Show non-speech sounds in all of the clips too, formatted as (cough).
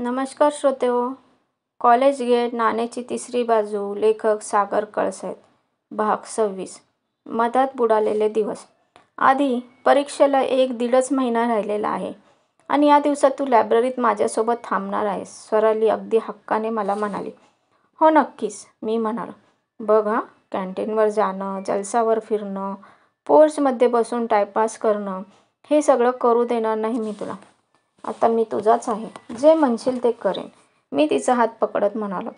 नमस्कार हो college gate नाण्याची तिसरी बाजू लेखक सागर आहेत भाग सव्वीस मधात बुडालेले दिवस आधी परीक्षेला एक दीडच महिना राहिलेला आहे आणि या दिवसात तू लायब्ररीत माझ्यासोबत थांबणार आहेस स्वराली अगदी हक्काने मला म्हणाली हो नक्कीच मी म्हणालो बघा कॅन्टीनवर जाणं जलसावर फिरणं पोर्समध्ये बसून टायपास करणं हे सगळं करू देणार नाही मी तुला आता मी तुझाच आहे जे म्हणशील ते करेन मी तिचा हात पकडत म्हणालो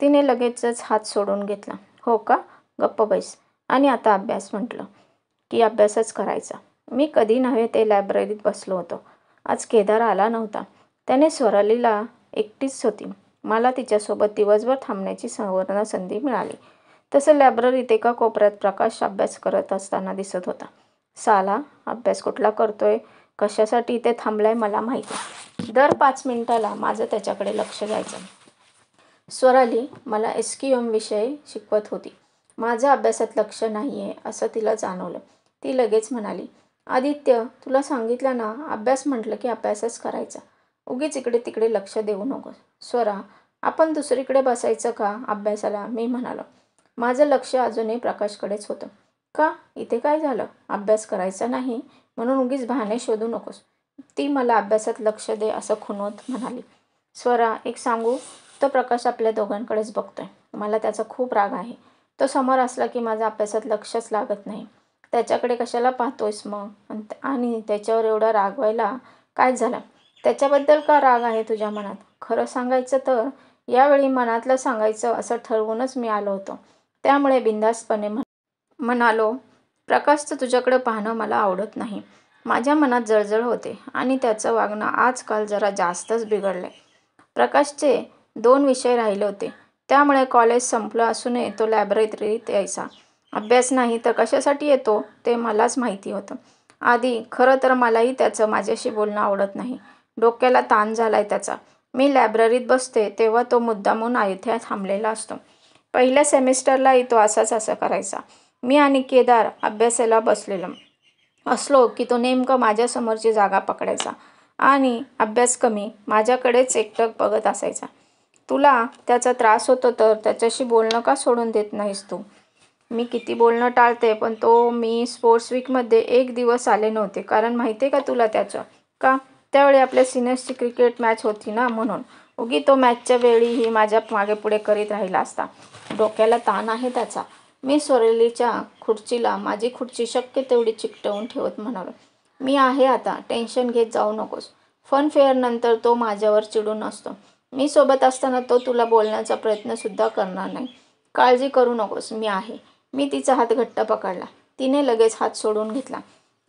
तिने लगेचच हात सोडून घेतला हो का गप्प बैस आणि आता अभ्यास म्हटलं की अभ्यासच करायचा मी कधी नव्हे ते लायब्ररीत बसलो होतो आज केदार आला नव्हता त्याने स्वरालीला एकटीच होती मला तिच्यासोबत दिवसभर थांबण्याची संवर्ण संधी मिळाली तसं लायब्ररीत एका कोपऱ्यात प्रकाश अभ्यास करत असताना दिसत होता साला अभ्यास कुठला करतोय कशासाठी इथे थांबलाय मला माहिती दर पाच मिनिटाला माझं त्याच्याकडे लक्ष जायचं स्वराली मला एस क्यू शिकवत होती माझं अभ्यासात लक्ष नाही आहे असं तिला जाणवलं ती लगेच म्हणाली आदित्य तुला सांगितलं ना अभ्यास म्हटलं की अभ्यासच करायचा उगीच इकडे तिकडे लक्ष देऊ नको स्वरा आपण दुसरीकडे बसायचं का अभ्यासाला मी म्हणालो माझं लक्ष अजूनही प्रकाशकडेच होतं का इथे काय झालं अभ्यास करायचा नाही म्हणून उगीच बहाणे शोधू नकोस ती मला अभ्यासात लक्ष दे असं खुनवत म्हणाली स्वरा एक सांगू तो प्रकाश आपल्या दोघांकडेच बघतोय मला त्याचा खूप राग आहे तो समोर असला की माझा अभ्यासात लक्षच लागत नाही त्याच्याकडे कशाला पाहतोयस मग आणि त्याच्यावर एवढा रागवायला काय झालं त्याच्याबद्दल का राग आहे तुझ्या मनात खरं सांगायचं तर यावेळी मनातलं सांगायचं असं ठरवूनच मी आलो होतो त्यामुळे बिंदासपणे म्हणालो प्रकाशचं तुझ्याकडे पाहणं मला आवडत नाही माझ्या मनात जळजळ होते आणि त्याचं वागणं आजकाल जरा जास्तच बिघडलं प्रकाशचे दोन विषय राहिले होते त्यामुळे कॉलेज संपलं असूनही तो लायब्ररीत यायचा अभ्यास नाही तर कशासाठी येतो ते मलाच माहिती होतं आधी खरं तर मलाही त्याचं माझ्याशी बोलणं आवडत नाही डोक्याला ताण झाला आहे त्याचा मी लायब्ररीत बसते तेव्हा तो मुद्दामून अयोध्या थांबलेला असतो पहिल्या सेमिस्टरलाही तो असाच असं करायचा मी आणि केदार अभ्यासाला बसलेलो असलो की तो नेमका माझ्यासमोरची जागा पकडायचा आणि अभ्यास कमी माझ्याकडेच एकटक बघत असायचा तुला त्याचा त्रास होतो तर त्याच्याशी बोलणं का सोडून देत नाहीस तू मी किती बोलणं टाळते पण तो मी स्पोर्ट्स वीकमध्ये एक दिवस आले नव्हते कारण माहिती आहे का तुला त्याचं का त्यावेळी आपल्या सिनियर्सची क्रिकेट मॅच होती ना म्हणून उगी तो मॅचच्या वेळीही माझ्या मागे पुढे करीत राहिला असता डोक्याला ताण आहे त्याचा मी सोरेलीच्या खुर्चीला माझी खुर्ची शक्य तेवढी चिकटवून ठेवत म्हणालो मी आहे आता टेन्शन घेत जाऊ नकोस फन फेअरनंतर तो माझ्यावर चिडून असतो मी सोबत असताना तो तुला बोलण्याचा प्रयत्नसुद्धा करणार नाही काळजी करू नकोस मी आहे मी तिचा हात घट्ट पकडला तिने लगेच हात सोडून घेतला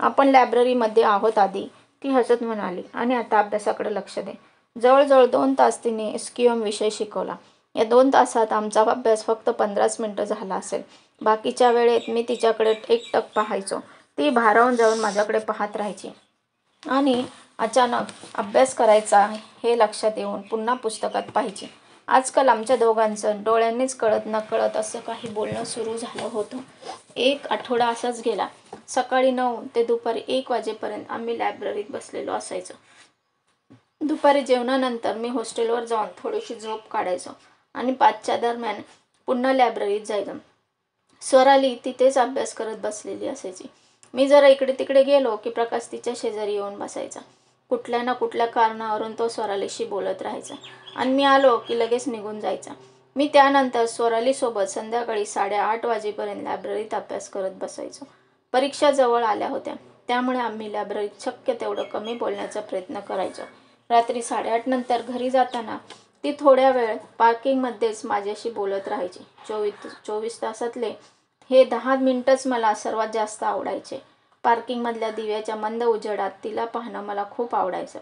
आपण लायब्ररीमध्ये आहोत आधी ती हसत म्हणाली आणि आता अभ्यासाकडे लक्ष दे जवळजवळ दोन तास तिने स्कियम विषय शिकवला या दोन तासात आमचा अभ्यास फक्त पंधराच मिनटं झाला असेल बाकीच्या वेळेत मी तिच्याकडे एकटक पाहायचो ती भारावून जाऊन माझ्याकडे पाहत राहायची आणि अचानक अभ्यास करायचा हे लक्षात येऊन पुन्हा पुस्तकात पाहिजे आजकाल आमच्या दोघांचं डोळ्यांनीच कळत नकळत असं काही बोलणं सुरू झालं होतं एक आठवडा असाच गेला सकाळी नऊ ते दुपारी एक वाजेपर्यंत आम्ही लायब्ररीत बसलेलो असायचो दुपारी जेवणानंतर मी हॉस्टेलवर जाऊन थोडीशी झोप काढायचो आणि पाचच्या दरम्यान पुन्हा लायब्ररीत जायचं स्वराली तिथेच अभ्यास करत बसलेली असायची मी जरा इकडे तिकडे गेलो की प्रकाश तिच्या शेजारी येऊन बसायचा कुठल्या ना कुठल्या कारणावरून तो स्वरालीशी बोलत राहायचा आणि मी आलो की लगेच निघून जायचा मी त्यानंतर स्वरालीसोबत संध्याकाळी साडेआठ वाजेपर्यंत लायब्ररीत अभ्यास करत बसायचो परीक्षा जवळ आल्या होत्या त्यामुळे आम्ही लायब्ररीत शक्य तेवढं कमी बोलण्याचा प्रयत्न करायचो रात्री साडेआठ नंतर घरी जाताना ती थोड्या वेळ पार्किंगमध्येच माझ्याशी बोलत राहायची चोवीस चोवीस तासातले हे दहा मिनटंच मला सर्वात जास्त आवडायचे पार्किंगमधल्या दिव्याच्या मंद उजेडात तिला पाहणं मला खूप आवडायचं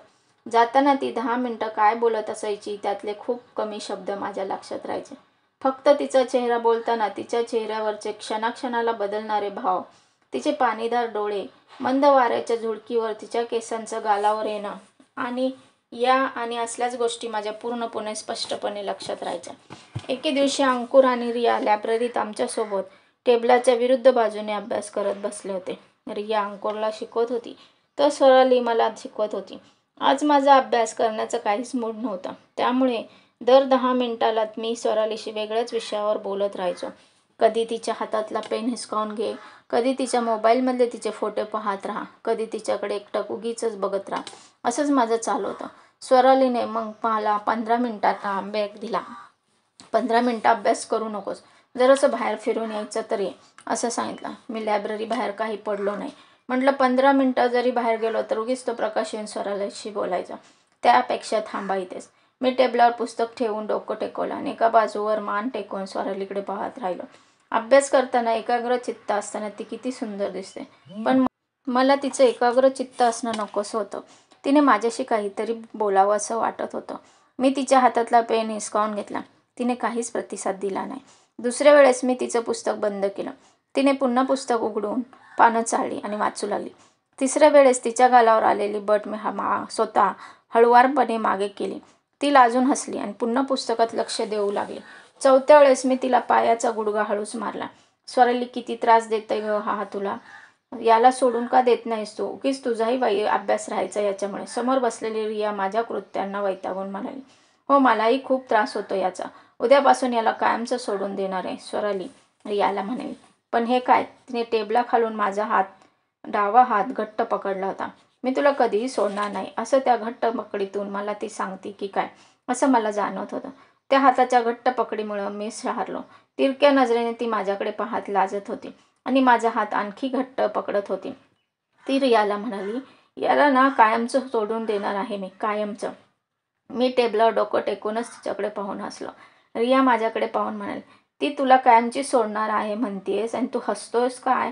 जाताना ती दहा मिनटं काय बोलत असायची त्यातले खूप कमी शब्द माझ्या लक्षात राहायचे फक्त तिचा चेहरा बोलताना तिच्या चेहऱ्यावरचे क्षणाक्षणाला बदलणारे भाव तिचे पाणीदार डोळे मंद वाऱ्याच्या झुडकीवर तिच्या केसांचं गालावर येणं आणि या आणि असल्याच गोष्टी माझ्या पूर्णपणे स्पष्टपणे लक्षात राहायच्या एके दिवशी अंकुर आणि रिया लायब्ररीत आमच्यासोबत टेबलाच्या विरुद्ध बाजूने अभ्यास करत बसले होते रिया अंकुरला शिकवत होती तर स्वराली मला शिकवत होती आज माझा अभ्यास करण्याचा काहीच मूड नव्हता त्यामुळे दर दहा मिनिटाला मी स्वरालीशी वेगळ्याच विषयावर बोलत राहायचो कधी तिच्या हातातला पेन हिसकावून घे कधी तिच्या मोबाईलमधले तिचे फोटो पाहत राहा कधी तिच्याकडे एकटक उगीच बघत राहा असंच माझं चालू होतं स्वरालीने मग मला पंधरा मिनटात बॅग दिला पंधरा मिनटं अभ्यास करू नकोस असं बाहेर फिरून यायचं तरी असं सांगितलं मी लायब्ररी बाहेर काही पडलो नाही म्हटलं पंधरा मिनटं जरी बाहेर गेलो तर उगीच तो प्रकाश येऊन स्वरालाशी बोलायचा त्यापेक्षा थांबा इथेच मी टेबलावर पुस्तक ठेवून डोकं टेकवलं आणि एका बाजूवर मान टेकवून स्वरालीकडे पाहत राहिलो अभ्यास करताना एकाग्र चित्त असताना ती किती सुंदर दिसते पण मला तिचं एकाग्र चित्त असणं नकोस होतं तिने माझ्याशी काहीतरी बोलावं असं वाटत होतं मी तिच्या हातातला पेन हिसकावून घेतला तिने काहीच प्रतिसाद दिला नाही दुसऱ्या वेळेस मी तिचं पुस्तक बंद केलं तिने पुन्हा पुस्तक उघडून पानं चाळली आणि वाचू लागली तिसऱ्या वेळेस तिच्या गालावर आलेली बट मी हा मा स्वतः हळुवारपणे मागे केली ती लाजून हसली आणि पुन्हा पुस्तकात लक्ष देऊ लागले चौथ्या वेळेस मी तिला पायाचा गुडगा हळूच मारला स्वराली किती त्रास देते ग हा तुला याला सोडून का देत नाहीस तू कीच तुझाही वाई अभ्यास राहायचा याच्यामुळे समोर बसलेली रिया माझ्या कृत्यांना वैतागून म्हणाली हो मलाही खूप त्रास होतो याचा उद्यापासून याला कायमचं सोडून देणार आहे स्वराली रियाला म्हणाली पण हे काय तिने टेबला खालून माझा हात डावा हात घट्ट पकडला होता मी तुला कधीही सोडणार नाही असं त्या घट्ट पकडीतून मला ती सांगते की काय असं मला जाणवत होतं त्या हाताच्या घट्ट पकडीमुळं मी शहारलो तिरक्या नजरेने ती माझ्याकडे पाहत लाजत होती आणि माझा हात आणखी घट्ट पकडत होती ती रियाला म्हणाली याला ना कायमचं सोडून देणार आहे मी कायमचं मी टेबलावर डोकं टेकूनच तिच्याकडे पाहून हसलो रिया माझ्याकडे पाहून म्हणाली ती तुला कायमची सोडणार आहे म्हणतेस आणि तू हसतोयस काय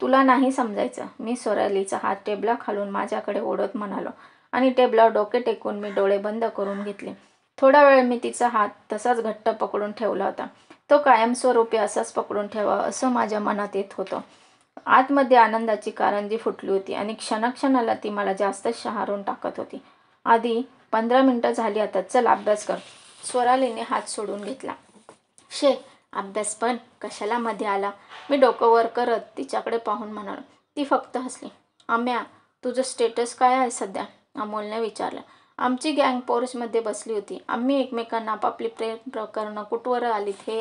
तुला नाही समजायचं मी सोरालीचा हात टेबला खालून माझ्याकडे ओढत म्हणालो आणि टेबलावर डोके टेकून मी डोळे बंद करून घेतले थोडा वेळ मी तिचा हात तसाच घट्ट पकडून ठेवला होता तो कायमस्वरूपी असाच पकडून ठेवा असं माझ्या मनात येत होतं आतमध्ये आनंदाची कारंजी फुटली होती आणि क्षणाक्षणाला ती मला जास्त शहारून टाकत होती आधी पंधरा मिनटं झाली आता चल अभ्यास कर स्वरालीने हात सोडून घेतला शे अभ्यास पण कशाला मध्ये आला मी डोकं वर करत तिच्याकडे पाहून म्हणालो ती फक्त हसली आम्या तुझं स्टेटस काय आहे सध्या अमोलने विचारलं आमची गँग पोर्चमध्ये बसली होती आम्ही एकमेकांना आपापली प्रेम प्रकरणं कुठवर आलीत हे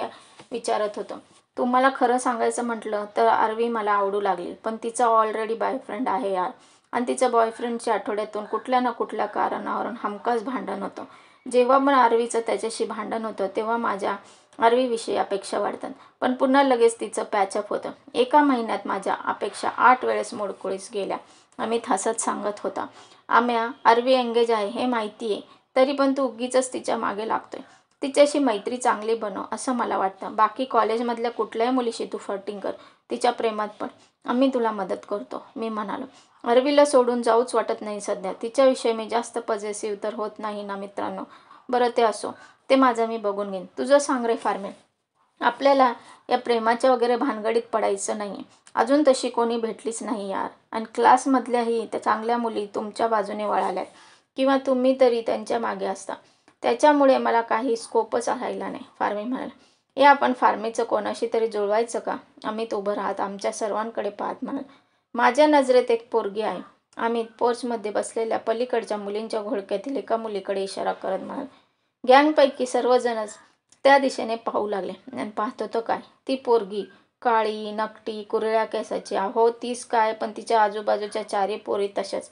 विचारत होतो तुम्हाला खरं सांगायचं म्हटलं तर आरवी मला आवडू लागली पण तिचा ऑलरेडी बॉयफ्रेंड आहे यार आणि तिच्या बॉयफ्रेंडच्या आठवड्यातून कुठल्या ना कुठल्या कारणावरून हमखास भांडण होतं जेव्हा पण आरवीचं त्याच्याशी भांडण होतं तेव्हा माझ्या विषयी अपेक्षा वाढतात पण पुन्हा लगेच तिचं पॅचअप होतं एका महिन्यात माझ्या अपेक्षा आठ वेळेस मोडकोळीस गेल्या अमित हसत सांगत होता आम्या अरवी एंगेज आहे हे माहिती आहे तरी पण तू उगीच तिच्या मागे लागतोय तिच्याशी मैत्री चांगली बनव असं मला वाटतं बाकी कॉलेजमधल्या कुठल्याही मुलीशी तू फर्टिंग कर तिच्या प्रेमात पण आम्ही तुला मदत करतो मी म्हणालो अरवीला सोडून जाऊच वाटत नाही सध्या तिच्याविषयी मी जास्त पजेसिव्ह तर होत नाही ना मित्रांनो बरं ते असो ते माझं मी बघून घेईन तुझं सांग रे फार्मेल आपल्याला या प्रेमाच्या वगैरे भानगडीत पडायचं नाही आहे अजून तशी कोणी भेटलीच नाही यार आणि क्लासमधल्याही त्या चांगल्या मुली तुमच्या बाजूने वळाल्यात किंवा तुम्ही तरी त्यांच्या मागे असता त्याच्यामुळे मला काही स्कोपच राहिला नाही फार्मी म्हणाला हे आपण फार्मीचं कोणाशी तरी जुळवायचं का अमित उभं राहत आमच्या सर्वांकडे पाहत म्हणाल माझ्या नजरेत एक पोरगी आहे अमित पोर्चमध्ये बसलेल्या पलीकडच्या मुलींच्या घोळक्यातील एका मुलीकडे इशारा करत म्हणाल गँगपैकी सर्वजणच त्या दिशेने पाहू लागले आणि पाहतो तो काय ती पोरगी काळी नकटी कुरळ्या केसाची हो तीच काय पण तिच्या आजूबाजूच्या चारी पोरी तशाच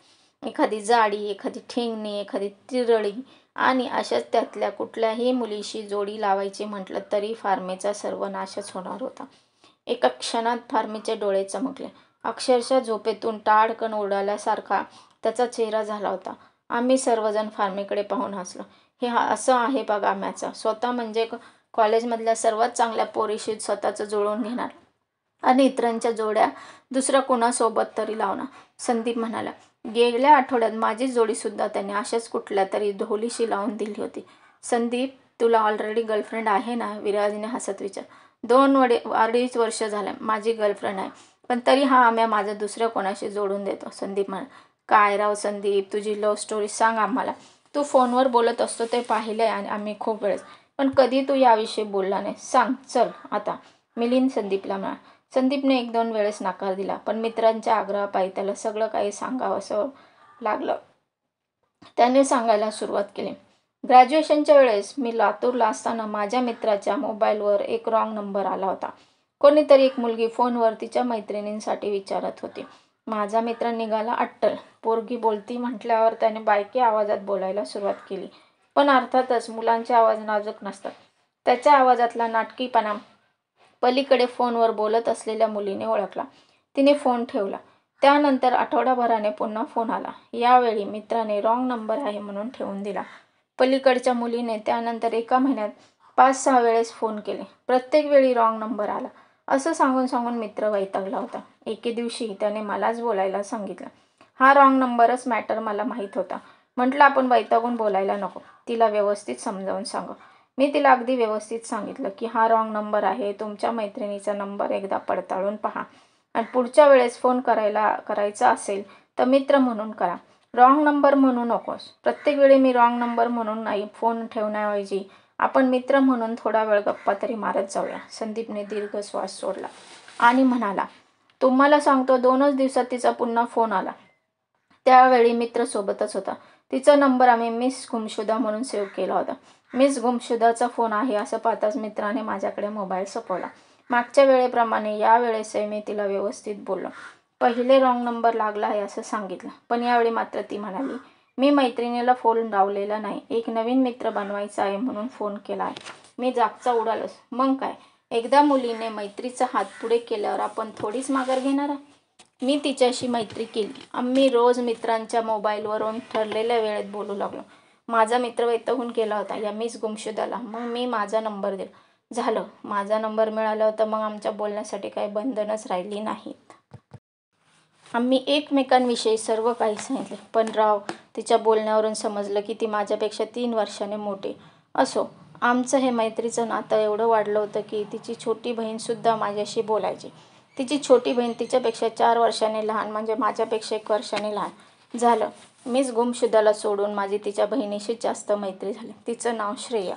एखादी जाडी एखादी ठेंगणी एखादी तिरळी आणि अशाच त्यातल्या कुठल्याही मुलीशी जोडी लावायची म्हटलं तरी फार्मेचा नाशच होणार होता एका क्षणात फार्मेचे डोळे चमकले अक्षरशः झोपेतून टाळकण उडाल्यासारखा त्याचा चेहरा झाला होता आम्ही सर्वजण फार्मेकडे पाहून हसलो हे असं आहे बघ आम्याचा स्वतः म्हणजे कॉलेजमधल्या सर्वात चांगल्या पोरीशी स्वतःचं जुळवून घेणार आणि इतरांच्या जोड्या दुसऱ्या कोणासोबत तरी लावणार संदीप म्हणाला गेल्या आठवड्यात माझी जोडीसुद्धा त्यांनी अशाच कुठल्या तरी ढोलीशी लावून दिली होती संदीप तुला ऑलरेडी गर्लफ्रेंड आहे ना विराजने हसत विचार दोन वडे अडीच वर्ष झाले माझी गर्लफ्रेंड आहे पण तरी हा आम्ही माझ्या दुसऱ्या कोणाशी जोडून देतो संदीप म्हणा काय राव संदीप तुझी लव्ह स्टोरी सांग आम्हाला तू फोनवर बोलत असतो ते पाहिले आणि आम्ही खूप वेळेस पण कधी तू याविषयी बोलला नाही सांग चल आता मिलिंद संदीपला म्हणा संदीपने एक दोन वेळेस नकार दिला पण मित्रांच्या आग्रहापायी त्याला सगळं काही असं लागलं त्याने सांगायला सुरुवात केली ग्रॅज्युएशनच्या वेळेस मी लातूरला असताना माझ्या मित्राच्या मोबाईलवर एक रॉंग नंबर आला होता कोणीतरी एक मुलगी फोनवर तिच्या मैत्रिणींसाठी विचारत होती माझा मित्र निघाला अट्टल पोरगी बोलती म्हटल्यावर त्याने बायकी आवाजात बोलायला सुरुवात केली पण अर्थातच मुलांचे आवाज नाजूक नसतात त्याच्या आवाजातला नाटकीपणा पलीकडे फोनवर बोलत असलेल्या मुलीने ओळखला तिने फोन ठेवला त्यानंतर आठवडाभराने पुन्हा फोन आला यावेळी मित्राने रॉंग नंबर आहे म्हणून ठेवून दिला पलीकडच्या मुलीने त्यानंतर एका महिन्यात पाच सहा वेळेस फोन केले प्रत्येक वेळी रॉंग नंबर आला असं सांगून सांगून मित्र वैतागला होता एके दिवशी त्याने मलाच बोलायला सांगितलं हा रॉंग नंबरच मॅटर मला माहीत होता म्हटलं आपण वैतागून बोलायला नको तिला व्यवस्थित समजावून सांगा मी तिला अगदी व्यवस्थित सांगितलं की हा रॉंग नंबर आहे तुमच्या मैत्रिणीचा नंबर एकदा पडताळून पहा आणि पुढच्या वेळेस फोन करायला करायचा असेल तर मित्र म्हणून करा रॉंग नंबर म्हणू नकोस प्रत्येक वेळी मी रॉंग नंबर म्हणून नाही फोन ठेवण्याऐवजी आपण मित्र म्हणून थोडा वेळ गप्पा तरी मारत जाऊया संदीपने दीर्घ श्वास सोडला आणि म्हणाला तुम्हाला सांगतो दोनच दिवसात तिचा पुन्हा फोन आला त्यावेळी मित्र सोबतच होता तिचा नंबर आम्ही मिस गुमशुदा म्हणून सेव्ह केला होता मिस गुमशुदाचा फोन आहे असं पाहताच मित्राने माझ्याकडे मोबाईल सोपवला मागच्या वेळेप्रमाणे या वेळेसही मी तिला व्यवस्थित बोललो पहिले रॉंग नंबर लागला आहे असं सांगितलं पण यावेळी मात्र ती म्हणाली मी मैत्रिणीला फोन लावलेला नाही एक नवीन मित्र बनवायचा आहे म्हणून फोन केला आहे मी जागचा उडालोच मग काय एकदा मुलीने मैत्रीचा हात पुढे केल्यावर आपण थोडीच माघार घेणार आहे मी तिच्याशी मैत्री केली आम्ही रोज मित्रांच्या मोबाईलवरून ठरलेल्या वेळेत बोलू लागलो माझा मित्र वैतहून केला होता या मीच गुमशुदाला मग मी माझा नंबर दिला झालं माझा नंबर मिळाला होता मग आमच्या बोलण्यासाठी काही बंधनच राहिली नाहीत आम्ही एकमेकांविषयी सर्व काही सांगितले पण राव तिच्या बोलण्यावरून समजलं की ती माझ्यापेक्षा तीन वर्षाने मोठी असो आमचं हे मैत्रीचं नातं एवढं वाढलं होतं की तिची छोटी बहीणसुद्धा माझ्याशी बोलायची तिची छोटी बहीण तिच्यापेक्षा चार वर्षाने लहान म्हणजे माझ्यापेक्षा एक वर्षाने लहान झालं मीच गुमशुद्धाला सोडून माझी तिच्या बहिणीशी जास्त मैत्री झाली तिचं नाव श्रेया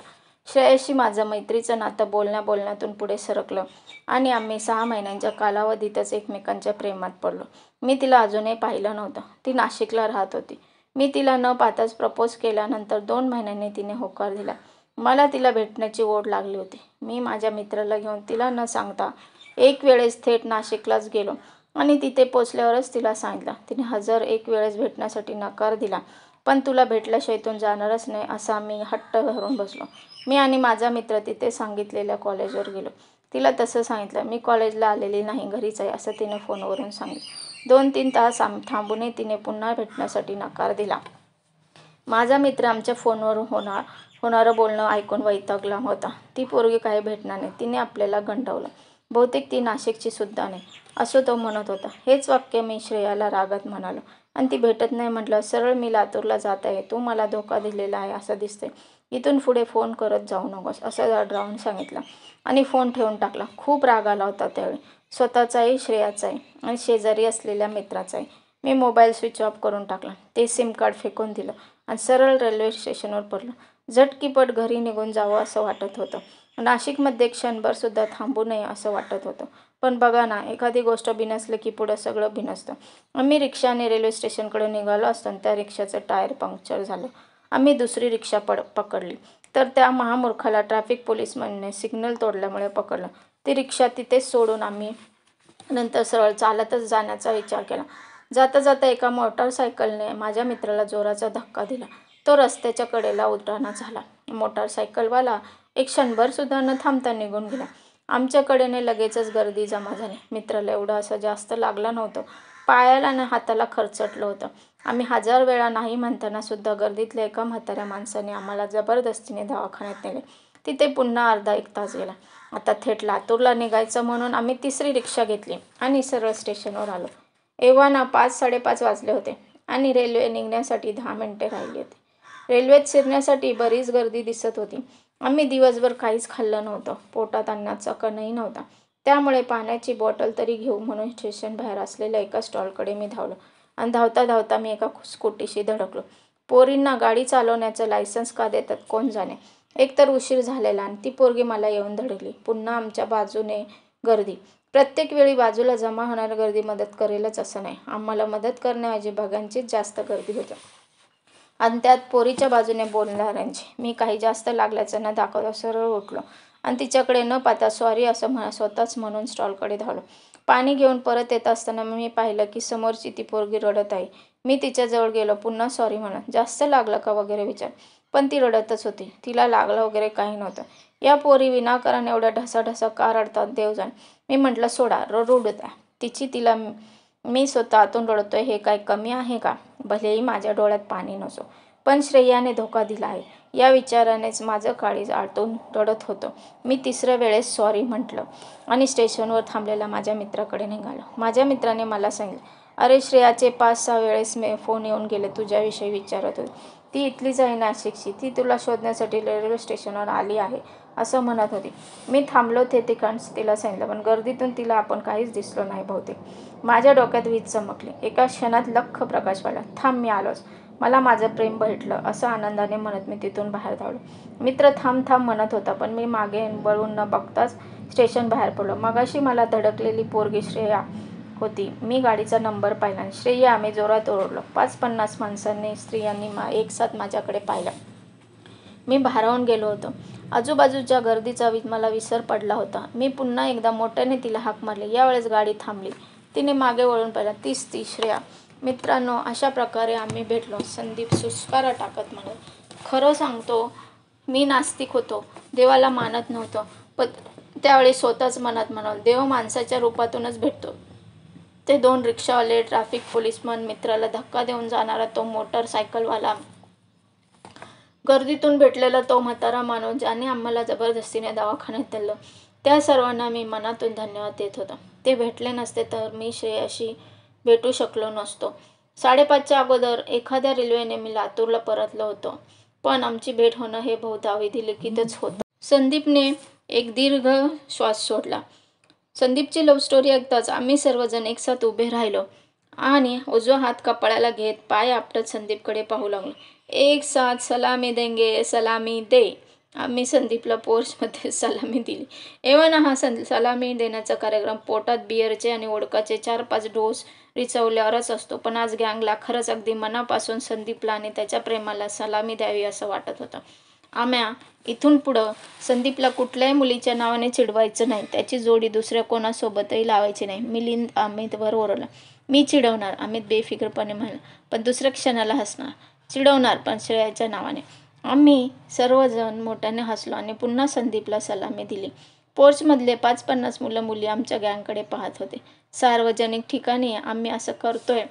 श्रेयाशी माझं मैत्रीचं नातं बोलण्या बोलण्यातून पुढे सरकलं आणि आम्ही सहा महिन्यांच्या कालावधीतच एकमेकांच्या प्रेमात पडलो मी तिला अजूनही पाहिलं नव्हतं ती नाशिकला राहत होती मी तिला न पाहताच प्रपोज केल्यानंतर दोन महिन्यांनी तिने होकार दिला मला तिला भेटण्याची ओढ लागली होती मी माझ्या मित्राला घेऊन तिला न सांगता एक वेळेस थेट नाशिकलाच गेलो आणि तिथे पोचल्यावरच तिला सांगितलं तिने हजर एक वेळेस भेटण्यासाठी नकार दिला पण तुला भेटल्याशिवाय इथून जाणारच नाही असा मी हट्ट घरून बसलो मी आणि माझा मित्र तिथे सांगितलेल्या कॉलेजवर गेलो तिला तसं सांगितलं मी कॉलेजला आलेली नाही घरीच आहे असं तिने फोनवरून सांगितलं दोन तीन तास थांबूनही तिने पुन्हा भेटण्यासाठी नकार दिला माझा मित्र आमच्या फोनवर होणार होणारं बोलणं ऐकून वैतागला होता ती पोरगी काही भेटणार नाही तिने आपल्याला गंडवलं बहुतेक ती नाशिकची सुद्धा नाही असं तो म्हणत होता हेच वाक्य मी श्रेयाला रागात म्हणालो आणि ती भेटत नाही म्हटलं सरळ मी लातूरला जात आहे तू मला धोका दिलेला आहे असं दिसतंय इथून पुढे फोन करत जाऊ नकोस असं राहून सांगितलं आणि फोन ठेवून टाकला खूप राग आला होता त्यावेळी स्वतःचाही श्रेयाचाही आणि शेजारी असलेल्या मित्राचाही मी मोबाईल स्विच ऑफ करून टाकला ते सिम कार्ड फेकून दिलं आणि सरळ रेल्वे स्टेशनवर पडलं झटकीपट घरी निघून जावं असं वाटत होतं नाशिकमध्ये क्षणभर सुद्धा थांबू नये असं वाटत होतं पण बघा ना एखादी गोष्ट भिनसलं की पुढं सगळं भिनसतं आम्ही रिक्षाने रेल्वे स्टेशनकडे निघालो असताना त्या रिक्षाचं टायर पंक्चर झालं आम्ही दुसरी रिक्षा पड पकडली तर त्या महामूर्खाला ट्रॅफिक पोलिसमनने सिग्नल तोडल्यामुळे पकडलं ती रिक्षा तिथेच सोडून आम्ही नंतर सरळ चालतच जाण्याचा विचार केला जाता जाता एका मोटारसायकलने माझ्या मित्राला जोराचा धक्का दिला तो रस्त्याच्या कडेला उड्डाणा झाला मोटारसायकलवाला एक क्षणभरसुद्धा न थांबता निघून गेला आमच्याकडेने लगेचच गर्दी जमा झाली मित्राला एवढा असं जास्त लागला नव्हतं पायाला ना हाताला खरचटलं होतं आम्ही हजार वेळा नाही म्हणताना सुद्धा गर्दीतल्या एका म्हाताऱ्या माणसाने आम्हाला जबरदस्तीने दवाखान्यात नेले तिथे पुन्हा अर्धा एक तास गेला आता थेट लातूरला निघायचं म्हणून आम्ही तिसरी रिक्षा घेतली आणि सरळ स्टेशनवर आलो एव्हाना पाच साडेपाच वाजले होते आणि रेल्वे निघण्यासाठी दहा मिनटे राहिली होती रेल्वेत शिरण्यासाठी बरीच गर्दी दिसत होती आम्ही दिवसभर काहीच खाल्लं नव्हतं पोटात अन्नाचा कणही नव्हता त्यामुळे पाण्याची बॉटल तरी घेऊ म्हणून स्टेशन बाहेर असलेल्या एका स्टॉलकडे मी धावलो आणि धावता धावता मी एका स्कूटीशी धडकलो पोरींना गाडी चालवण्याचं लायसन्स का देतात कोण जाणे एकतर उशीर झालेला आणि ती पोरगी मला येऊन धडकली पुन्हा आमच्या बाजूने गर्दी प्रत्येक वेळी बाजूला जमा होणाऱ्या गर्दी मदत करेलच असं नाही आम्हाला मदत करण्याऐवजी बघांचीच जास्त गर्दी होती आणि त्यात पोरीच्या बाजूने बोलणाऱ्यांची मी काही जास्त लागल्याचं ना असं सरळ उठलो आणि तिच्याकडे न पाहता सॉरी असं म्हणा स्वतःच म्हणून स्टॉलकडे धावलो पाणी घेऊन परत येत असताना मी पाहिलं की समोरची ती पोरगी रडत आहे मी तिच्याजवळ गेलो पुन्हा सॉरी म्हणा जास्त लागलं का वगैरे विचार पण ती रडतच होती तिला लागलं वगैरे काही नव्हतं या पोरी विनाकारण एवढ्या ढसाढसा का रडतात देव मी म्हटलं सोडा रडू तिची तिला मी स्वतः आतून रडतोय हे काय कमी आहे का भलेही माझ्या डोळ्यात पाणी नसो पण श्रेयाने धोका दिला आहे या विचारानेच माझं काळीज आटून रडत होतं मी तिसऱ्या वेळेस सॉरी म्हटलं आणि स्टेशनवर थांबलेल्या माझ्या मित्राकडे निघालो माझ्या मित्राने मला सांगितलं अरे श्रेयाचे पाच सहा वेळेस मे फोन येऊन गेले तुझ्याविषयी विचारत होते ती इथलीच आहे नाशिकची ती तुला शोधण्यासाठी रेल्वे स्टेशनवर आली आहे असं म्हणत होती मी थांबलो ते ठिकाण तिला सांगितलं पण गर्दीतून तिला आपण काहीच दिसलो नाही बहुतेक माझ्या डोक्यात वीज चमकली एका क्षणात लख प्रकाश वाढला थांब मी आलोच मला माझं प्रेम भेटलं असं आनंदाने म्हणत मी तिथून बाहेर धावलो मित्र थांब थांब म्हणत होता पण मी मागे वळून न बघताच स्टेशन बाहेर पडलो मगाशी मला धडकलेली पोरगी श्रेया होती मी गाडीचा नंबर पाहिला श्रेया आम्ही जोरात ओरडलो पाच पन्नास माणसांनी स्त्रियांनी मा एकसाथ माझ्याकडे पाहिला मी भारावून गेलो होतो आजूबाजूच्या गर्दीचा मला विसर पडला होता मी पुन्हा एकदा मोठ्याने तिला हाक मारली यावेळेस गाडी थांबली तिने मागे वळून पाहिला तीच ती श्रेया मित्रांनो अशा प्रकारे आम्ही भेटलो संदीप सुस्कारा टाकत म्हणे खरं सांगतो मी नास्तिक होतो देवाला मानत नव्हतो पण त्यावेळी स्वतःच मनात म्हणाल देव माणसाच्या रूपातूनच भेटतो ते दोन रिक्षावाले ट्रॅफिक मन मित्राला धक्का देऊन जाणारा तो मोटरसायकलवाला गर्दीतून भेटलेला तो म्हातारा माणूस ज्याने आम्हाला जबरदस्तीने दवाखान्यात दिलं त्या सर्वांना मी मनातून धन्यवाद देत होतो ते भेटले नसते तर मी श्रेयाशी भेटू शकलो नसतो साडेपाचच्या अगोदर एखाद्या रेल्वेने मी लातूरला परतलो होतो पण आमची भेट होणं हे बहुधा लिखितच होतं संदीपने एक दीर्घ श्वास सोडला संदीपची लव्ह स्टोरी ऐकताच आम्ही सर्वजण एकसाथ उभे राहिलो आणि उजवा हात कपाळाला घेत पाय आपटत संदीपकडे पाहू लागलो एक साथ सलामी देंगे सलामी दे आम्ही संदीपला पोर्समध्ये (laughs) सलामी दिली एवन हा सं सलामी देण्याचा कार्यक्रम पोटात बियरचे आणि ओडकाचे चार पाच डोस रिचवल्यावरच असतो पण आज गँगला खरंच अगदी मनापासून संदीपला आणि त्याच्या प्रेमाला सलामी द्यावी असं वाटत होतं आम्या इथून पुढं संदीपला कुठल्याही मुलीच्या नावाने चिडवायचं नाही त्याची जोडी दुसऱ्या कोणासोबतही लावायची नाही मिलिंद अमितवर ओरवलं मी चिडवणार अमित बेफिकरपणे म्हणला पण दुसऱ्या क्षणाला हसणार चिडवणार पण श्रेयाच्या नावाने आम्ही सर्वजण मोठ्याने हसलो आणि पुन्हा संदीपला सलामी दिली पोर्चमधले पाच पन्नास मुलं मुली आमच्या गँगकडे पाहत होते सार्वजनिक ठिकाणी आम्ही असं करतोय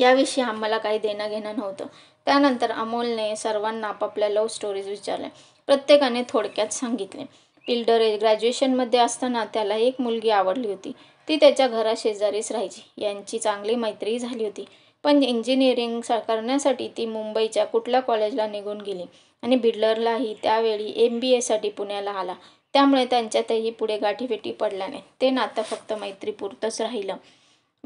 याविषयी आम्हाला काही देणं घेणं नव्हतं त्यानंतर अमोलने सर्वांना आपापल्या लव्ह स्टोरीज विचारल्या प्रत्येकाने थोडक्यात सांगितले इल्डर ग्रॅज्युएशनमध्ये असताना त्याला एक मुलगी आवडली होती ती त्याच्या घराशेजारीच राहायची यांची चांगली मैत्री झाली होती पण इंजिनिअरिंग करण्यासाठी ती मुंबईच्या कुठल्या कॉलेजला निघून गेली आणि बिडलरलाही त्यावेळी एम बी एसाठी पुण्याला आला त्यामुळे त्यांच्यातही पुढे गाठीभेटी पडल्या नाही ते नातं फक्त मैत्रीपुरतंच राहिलं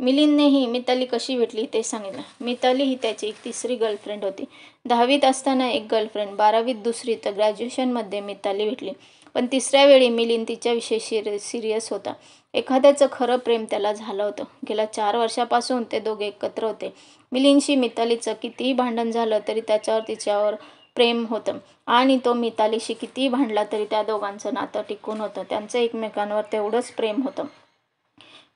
मिलिंदनेही मिताली कशी भेटली ते सांगितलं मिताली ही त्याची एक तिसरी गर्लफ्रेंड होती दहावीत असताना एक गर्लफ्रेंड बारावीत दुसरी तर ग्रॅज्युएशनमध्ये मिताली भेटली पण तिसऱ्या वेळी मिलिंद तिच्याविषयी शिर सिरियस होता एखाद्याचं खरं प्रेम त्याला झालं होतं गेल्या चार वर्षापासून ते दोघे एकत्र होते मिलिंदशी मितालीचं कितीही भांडण झालं तरी त्याच्यावर तिच्यावर प्रेम होतं आणि तो मितालीशी कितीही भांडला तरी त्या दोघांचं नातं टिकून होतं त्यांचं एकमेकांवर तेवढंच प्रेम होतं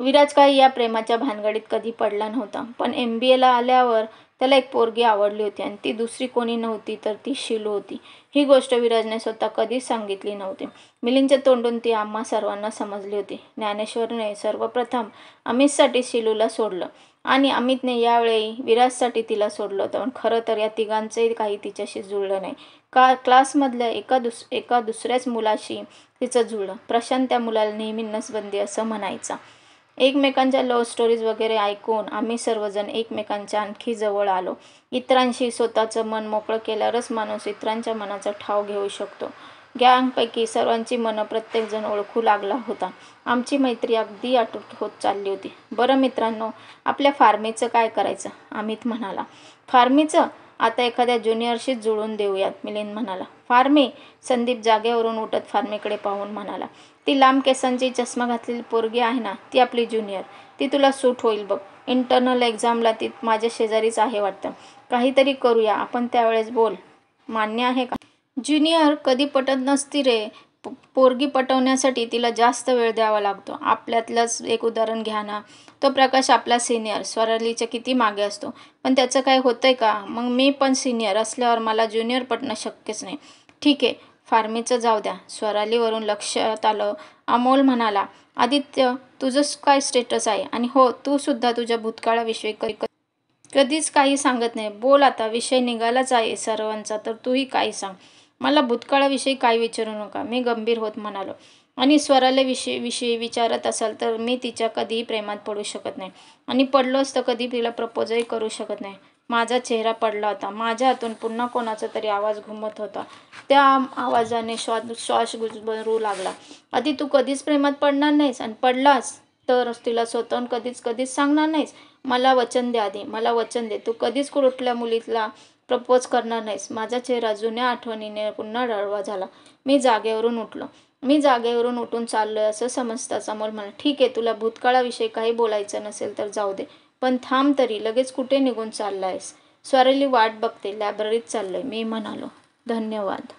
विराज काही या प्रेमाच्या भानगडीत कधी पडला नव्हता पण एम बी एला आल्यावर त्याला एक पोरगी आवडली होती आणि ती दुसरी कोणी नव्हती तर ती शिलू होती ही गोष्ट विराजने स्वतः कधीच सांगितली नव्हती मिलिंदच्या तोंडून ती आम्हा सर्वांना समजली होती ज्ञानेश्वरने सर्वप्रथम अमितसाठी शिलूला सोडलं आणि अमितने यावेळी विराजसाठी तिला सोडलं होतं पण खरं तर या तिघांचंही काही तिच्याशी जुळलं नाही का क्लासमधल्या एका दुस एका दुसऱ्याच मुलाशी तिचं जुळलं प्रशांत त्या मुलाला नेहमी नसबंदी असं म्हणायचं एकमेकांच्या लव्ह स्टोरीज वगैरे ऐकून आम्ही सर्वजण एकमेकांच्या आणखी जवळ आलो इतरांशी स्वतःचं मन मोकळं केल्यावरच माणूस इतरांच्या मनाचा ठाव घेऊ शकतो गॅंगपैकी सर्वांची मनं प्रत्येकजण ओळखू लागला होता आमची मैत्री अगदी आटूट होत चालली होती बरं मित्रांनो आपल्या फार्मीचं काय करायचं अमित म्हणाला फार्मीचं आता एखाद्या ज्युनियरशीच जुळवून देऊयात मिलिंद म्हणाला फार्मी संदीप जागेवरून उठत फार्मीकडे पाहून म्हणाला ती लांब केसांची चष्मा घातलेली पोरगी आहे ना ती आपली ज्युनियर ती तुला सूट होईल बघ इंटरनल एक्झामला ती माझ्या शेजारीच आहे वाटतं काहीतरी करूया आपण त्यावेळेस बोल मान्य आहे का ज्युनियर कधी पटत नसती रे पोरगी पटवण्यासाठी तिला जास्त वेळ द्यावा लागतो आपल्यातलंच एक उदाहरण घ्या ना तो प्रकाश आपला सिनियर स्वरालीच्या किती मागे असतो पण त्याचं काय होतं आहे का मग मी पण सिनियर असल्यावर मला ज्युनियर पटणं शक्यच नाही ठीक आहे फार्मीचं जाऊ द्या स्वरालीवरून लक्षात आलं अमोल म्हणाला आदित्य तुझं काय स्टेटस आहे आणि हो तू सुद्धा तुझ्या भूतकाळाविषयी कधीच काही सांगत नाही बोल आता विषय निघालाच आहे सर्वांचा तर तूही काही सांग मला भूतकाळाविषयी काय विचारू नका मी गंभीर होत म्हणालो आणि स्वराला विषय विषयी विचारत असाल तर मी तिच्या कधीही प्रेमात पडू शकत नाही आणि पडलो तर कधी तिला प्रपोजही करू शकत नाही माझा चेहरा पडला होता माझ्या हातून पुन्हा कोणाचा तरी आवाज घुमत होता त्या आवाजाने श्वास श्वास गुजबरू लागला आधी तू कधीच प्रेमात पडणार नाहीस आणि पडलास तर तिला स्वतःहून कधीच कधीच सांगणार नाहीस मला वचन दे आधी मला वचन दे तू कधीच कुठल्या मुलीतला प्रपोज करणार नाहीस माझा चेहरा जुन्या आठवणीने पुन्हा डळवा झाला मी जागेवरून उठलो मी जागेवरून उठून चाललोय असं समजता अमोल म्हणा ठीक आहे तुला भूतकाळाविषयी काही बोलायचं नसेल तर जाऊ दे पण थांब तरी लगेच कुठे निघून चालला आहेस वाट बघते लायब्ररीत चाललोय मी म्हणालो धन्यवाद